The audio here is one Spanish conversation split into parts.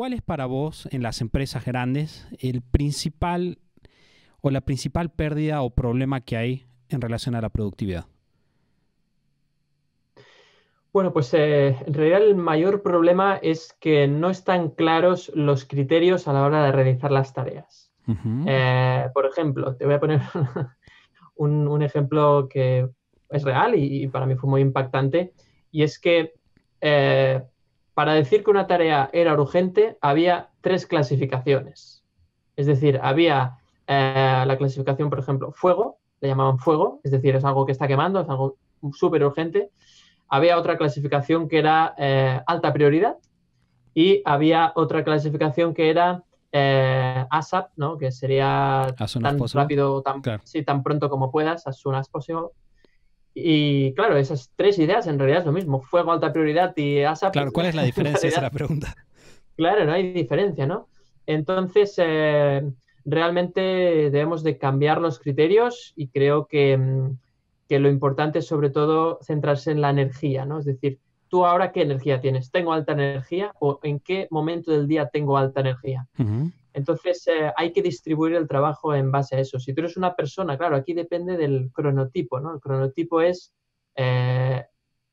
¿cuál es para vos en las empresas grandes el principal o la principal pérdida o problema que hay en relación a la productividad? Bueno, pues eh, en realidad el mayor problema es que no están claros los criterios a la hora de realizar las tareas. Eh, por ejemplo, te voy a poner un, ejemplo que es real y, para mí fue muy impactante, y es que eh, para decir que una tarea era urgente había tres clasificaciones. Es decir, había eh, la clasificación, por ejemplo, fuego, le llamaban fuego, es decir, es algo que está quemando, es algo súper urgente. Había otra clasificación que era eh, alta prioridad y había otra clasificación que era eh, ASAP, ¿no? que sería tan rápido, tan, tan pronto como puedas, as soon as possible, y claro, esas tres ideas en realidad es lo mismo. Fuego, alta prioridad y ASAP. Pues, claro, ¿cuál es la diferencia? Esa es la pregunta. Claro, no hay diferencia, ¿no? Entonces, eh, realmente debemos de cambiar los criterios y creo mm, que, lo importante es sobre todo centrarse en la energía, ¿no? Es decir, tú ahora qué energía tienes, tengo alta energía o en qué momento del día tengo alta energía. Entonces eh, hay que distribuir el trabajo en base a eso. Si tú eres una persona, claro, aquí depende del cronotipo, ¿no? El cronotipo es eh,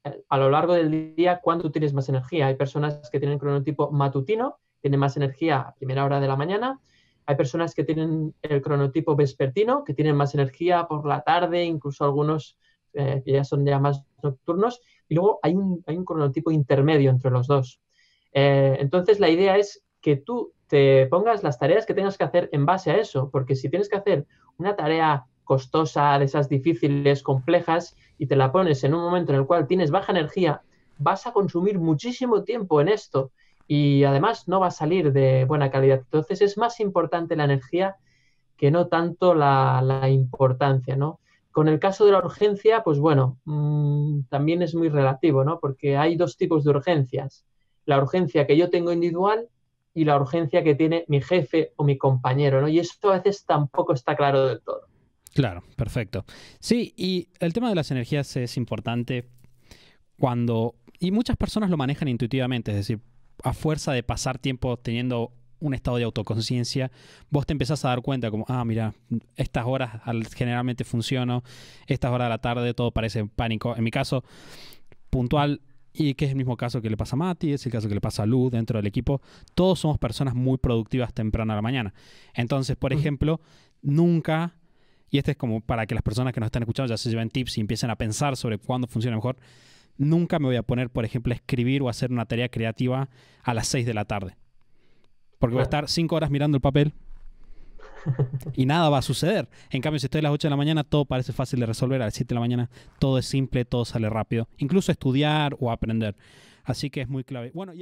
eh, a lo largo del día cuándo tienes más energía. Hay personas que tienen cronotipo matutino, tienen más energía a primera hora de la mañana. Hay personas que tienen el cronotipo vespertino, que tienen más energía por la tarde, incluso algunos que ya son ya más nocturnos. Y luego hay un, hay un cronotipo intermedio entre los dos. entonces la idea es que tú te pongas las tareas que tengas que hacer en base a eso, porque si tienes que hacer una tarea costosa, de esas difíciles, complejas, y te la pones en un momento en el cual tienes baja energía, vas a consumir muchísimo tiempo en esto y además no va a salir de buena calidad. Entonces es más importante la energía que no tanto la, importancia, ¿no? Con el caso de la urgencia, pues bueno, mm, también es muy relativo, ¿no? Porque hay dos tipos de urgencias. La urgencia que yo tengo individual y la urgencia que tiene mi jefe o mi compañero, ¿no? Y esto a veces tampoco está claro del todo. Claro, perfecto. Sí, y el tema de las energías es importante cuando... Y muchas personas lo manejan intuitivamente, es decir, a fuerza de pasar tiempo teniendo un estado de autoconciencia, vos te empezás a dar cuenta como, ah, mira, estas horas generalmente funciono, estas horas de la tarde todo parece pánico. En mi caso, puntual, y que es el mismo caso que le pasa a Mati, es el caso que le pasa a Luz dentro del equipo. Todos somos personas muy productivas temprano a la mañana. Entonces, por ejemplo, nunca, y este es como para que las personas que nos están escuchando ya se lleven tips y empiecen a pensar sobre cuándo funciona mejor, nunca me voy a poner, por ejemplo, a escribir o hacer una tarea creativa a las 6 de la tarde. Porque voy a estar 5 horas mirando el papel y nada va a suceder. En cambio, si estoy a las 8 de la mañana, todo parece fácil de resolver. A las 7 de la mañana, todo es simple, todo sale rápido. Incluso estudiar o aprender. Así que es muy clave. Bueno,